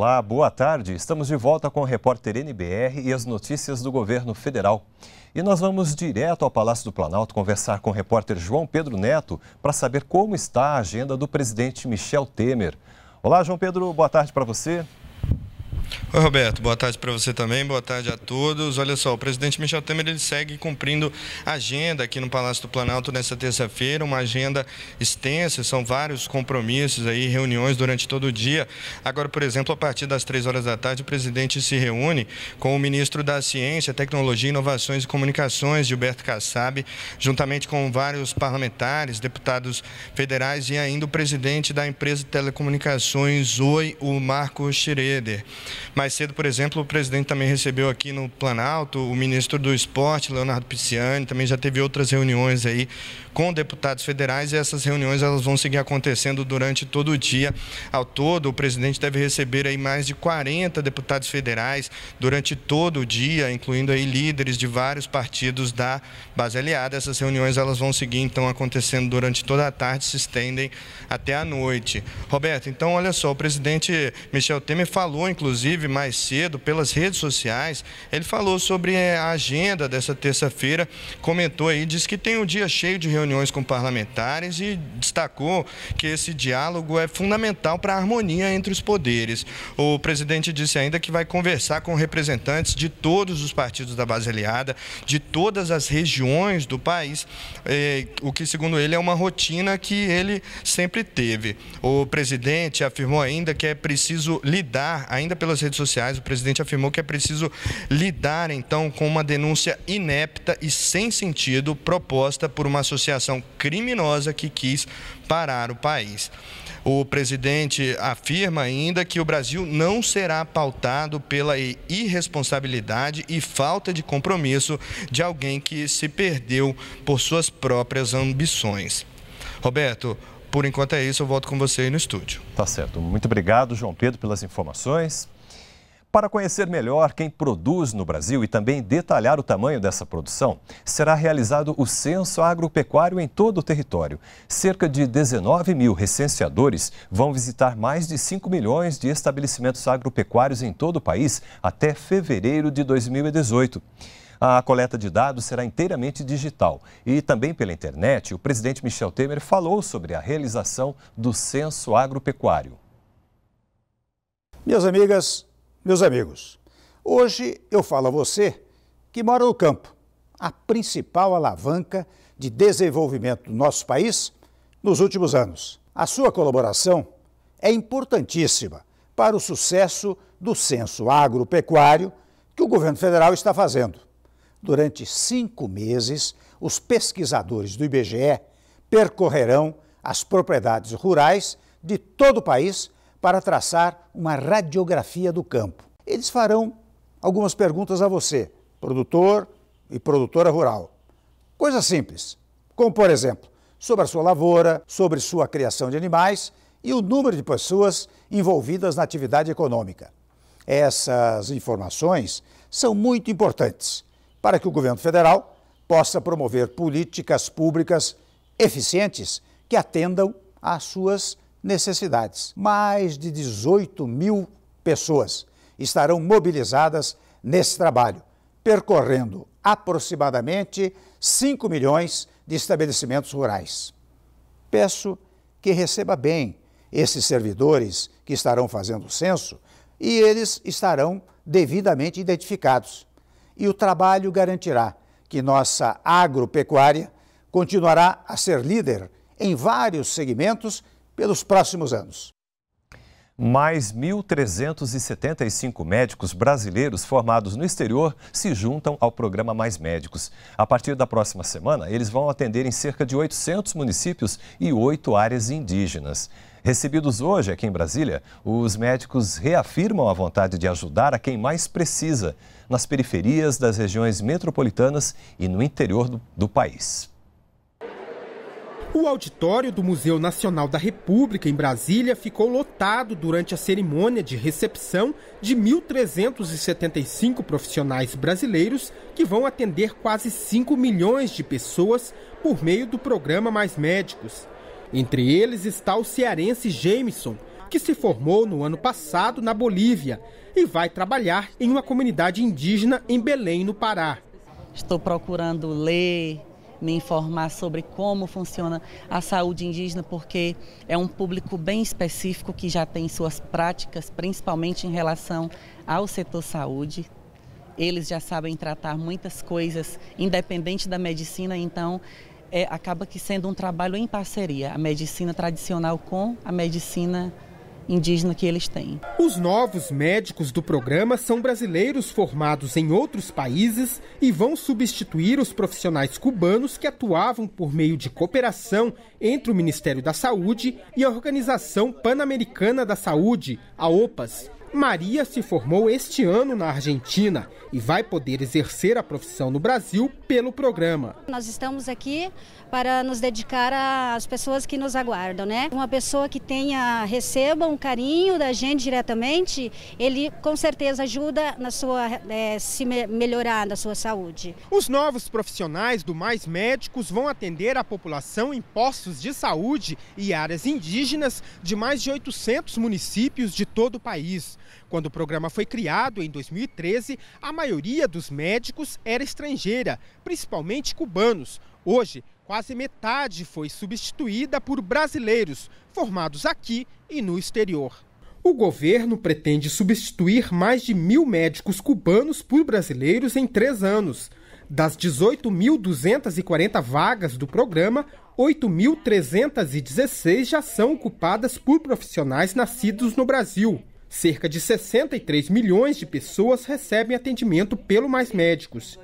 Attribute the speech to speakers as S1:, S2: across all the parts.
S1: Olá, boa tarde. Estamos de volta com o repórter NBR e as notícias do governo federal. E nós vamos direto ao Palácio do Planalto conversar com o repórter João Pedro Neto para saber como está a agenda do presidente Michel Temer. Olá, João Pedro, boa tarde para você.
S2: Oi, Roberto. Boa tarde para você também. Boa tarde a todos. Olha só, o presidente Michel Temer ele segue cumprindo a agenda aqui no Palácio do Planalto nesta terça-feira, uma agenda extensa, são vários compromissos aí, reuniões durante todo o dia. Agora, por exemplo, a partir das três horas da tarde, o presidente se reúne com o ministro da Ciência, Tecnologia, Inovações e Comunicações, Gilberto Kassab, juntamente com vários parlamentares, deputados federais e ainda o presidente da empresa de telecomunicações Oi, o Marco Schroeder. Mais cedo, por exemplo, o presidente também recebeu aqui no Planalto o ministro do Esporte, Leonardo Pisciani, também já teve outras reuniões aí com deputados federais e essas reuniões elas vão seguir acontecendo durante todo o dia. Ao todo, o presidente deve receber aí mais de 40 deputados federais durante todo o dia, incluindo aí líderes de vários partidos da base aliada. Essas reuniões elas vão seguir então acontecendo durante toda a tarde, se estendem até a noite. Roberto, então olha só, o presidente Michel Temer falou inclusive inclusive mais cedo pelas redes sociais, ele falou sobre eh, a agenda dessa terça-feira, comentou aí, disse que tem um dia cheio de reuniões com parlamentares e destacou que esse diálogo é fundamental para a harmonia entre os poderes. O presidente disse ainda que vai conversar com representantes de todos os partidos da base aliada, de todas as regiões do país, eh, o que, segundo ele, é uma rotina que ele sempre teve. O presidente afirmou ainda que é preciso lidar, ainda pelas suas redes sociais, o presidente afirmou que é preciso lidar então com uma denúncia inepta e sem sentido proposta por uma associação criminosa que quis parar o país. O presidente afirma ainda que o Brasil não será pautado pela irresponsabilidade e falta de compromisso de alguém que se perdeu por suas próprias ambições. Roberto, por enquanto é isso, eu volto com você aí no
S1: estúdio. Tá certo. Muito obrigado, João Pedro, pelas informações. Para conhecer melhor quem produz no Brasil e também detalhar o tamanho dessa produção, será realizado o censo agropecuário em todo o território. Cerca de 19 mil recenseadores vão visitar mais de 5 milhões de estabelecimentos agropecuários em todo o país até fevereiro de 2018. A coleta de dados será inteiramente digital. E também pela internet, o presidente Michel Temer falou sobre a realização do censo agropecuário. Minhas amigas, meus amigos,
S3: hoje eu falo a você que mora no campo, a principal alavanca de desenvolvimento do nosso país nos últimos anos. A sua colaboração é importantíssima para o sucesso do censo agropecuário que o governo federal está fazendo. Durante cinco meses, os pesquisadores do IBGE percorrerão as propriedades rurais de todo o país para traçar uma radiografia do campo. Eles farão algumas perguntas a você, produtor e produtora rural. Coisas simples, como por exemplo, sobre a sua lavoura, sobre sua criação de animais e o número de pessoas envolvidas na atividade econômica. Essas informações são muito importantes para que o governo federal possa promover políticas públicas eficientes que atendam às suas necessidades necessidades. Mais de 18 mil pessoas estarão mobilizadas nesse trabalho, percorrendo aproximadamente 5 milhões de estabelecimentos rurais. Peço que receba bem esses servidores que estarão fazendo o censo e eles estarão devidamente identificados. E o trabalho garantirá que nossa agropecuária continuará a ser líder em vários segmentos pelos próximos
S1: anos. Mais 1.375 médicos brasileiros formados no exterior se juntam ao programa Mais Médicos. A partir da próxima semana, eles vão atender em cerca de 800 municípios e 8 áreas indígenas. Recebidos hoje aqui em Brasília, os médicos reafirmam a vontade de ajudar a quem mais precisa, nas periferias das regiões metropolitanas e no interior do, do país.
S4: O auditório do Museu Nacional da República, em Brasília, ficou lotado durante a cerimônia de recepção de 1.375 profissionais brasileiros que vão atender quase 5 milhões de pessoas por meio do programa Mais Médicos. Entre eles está o cearense Jameson, que se formou no ano passado na Bolívia e vai trabalhar em uma comunidade indígena em Belém, no Pará. Estou procurando ler, me informar sobre como funciona a saúde indígena, porque é um público bem específico que já tem suas práticas, principalmente em relação ao setor saúde. Eles já sabem tratar muitas coisas, independente da medicina, então é, acaba que sendo um trabalho em parceria, a medicina tradicional com a medicina indígena que eles têm. Os novos médicos do programa são brasileiros formados em outros países e vão substituir os profissionais cubanos que atuavam por meio de cooperação entre o Ministério da Saúde e a Organização Pan-Americana da Saúde, a OPAS. Maria se formou este ano na Argentina e vai poder exercer a profissão no Brasil pelo programa. Nós estamos aqui para nos dedicar às pessoas que nos aguardam, né? Uma pessoa que tenha receba um carinho da gente diretamente, ele com certeza ajuda na sua é, se melhorar na sua saúde. Os novos profissionais do Mais Médicos vão atender a população em postos de saúde e áreas indígenas de mais de 800 municípios de todo o país. Quando o programa foi criado em 2013, a maioria dos médicos era estrangeira, principalmente cubanos. Hoje, quase metade foi substituída por brasileiros, formados aqui e no exterior. O governo pretende substituir mais de mil médicos cubanos por brasileiros em três anos. Das 18.240 vagas do programa, 8.316 já são ocupadas por profissionais nascidos no Brasil. Cerca de 63 milhões de pessoas recebem atendimento pelo Mais Médicos.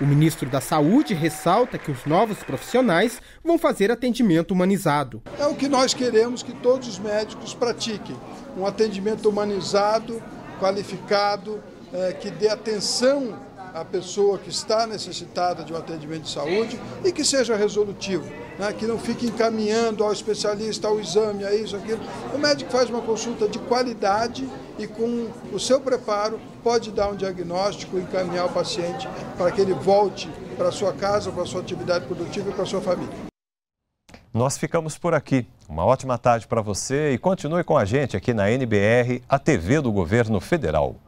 S4: O ministro da Saúde ressalta que os novos profissionais vão fazer atendimento humanizado. É o que nós queremos que todos os médicos pratiquem: um atendimento humanizado, qualificado, é, que dê atenção à pessoa que está necessitada de um atendimento de saúde e que seja resolutivo né, que não fique encaminhando ao especialista, ao exame, a isso, aquilo. O médico faz uma consulta de qualidade e com o seu preparo pode dar um diagnóstico e encaminhar o paciente para que ele volte para sua casa, para sua atividade produtiva e para sua família.
S1: Nós ficamos por aqui. Uma ótima tarde para você e continue com a gente aqui na NBR, a TV do Governo Federal.